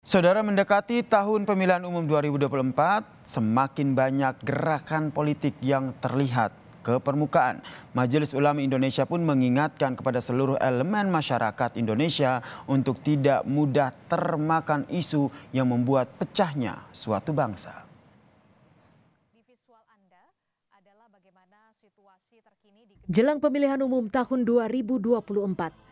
Saudara mendekati tahun pemilihan umum 2024, semakin banyak gerakan politik yang terlihat ke permukaan. Majelis Ulama Indonesia pun mengingatkan kepada seluruh elemen masyarakat Indonesia untuk tidak mudah termakan isu yang membuat pecahnya suatu bangsa. Jelang pemilihan umum tahun 2024,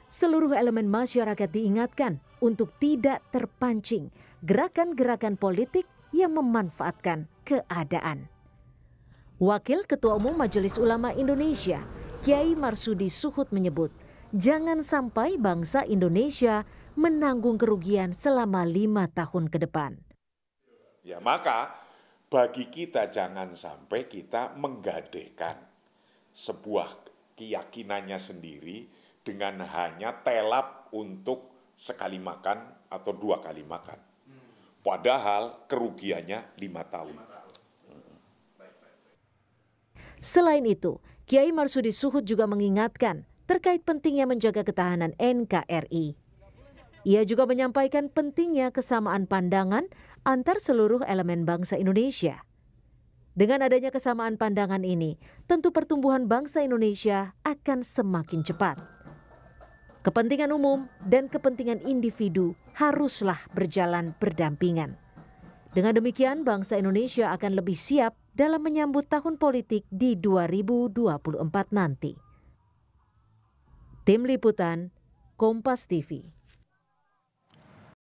seluruh elemen masyarakat diingatkan untuk tidak terpancing gerakan-gerakan politik yang memanfaatkan keadaan. Wakil Ketua Umum Majelis Ulama Indonesia, Kiai Marsudi Suhut menyebut, jangan sampai bangsa Indonesia menanggung kerugian selama lima tahun ke depan. Ya maka bagi kita jangan sampai kita menggadaikan sebuah keyakinannya sendiri dengan hanya telap untuk sekali makan atau dua kali makan. Padahal kerugiannya lima tahun. Selain itu, Kiai Marsudi Suhud juga mengingatkan terkait pentingnya menjaga ketahanan NKRI. Ia juga menyampaikan pentingnya kesamaan pandangan antar seluruh elemen bangsa Indonesia. Dengan adanya kesamaan pandangan ini, tentu pertumbuhan bangsa Indonesia akan semakin cepat. Kepentingan umum dan kepentingan individu haruslah berjalan berdampingan. Dengan demikian, bangsa Indonesia akan lebih siap dalam menyambut tahun politik di 2024 nanti. Tim Liputan, Kompas TV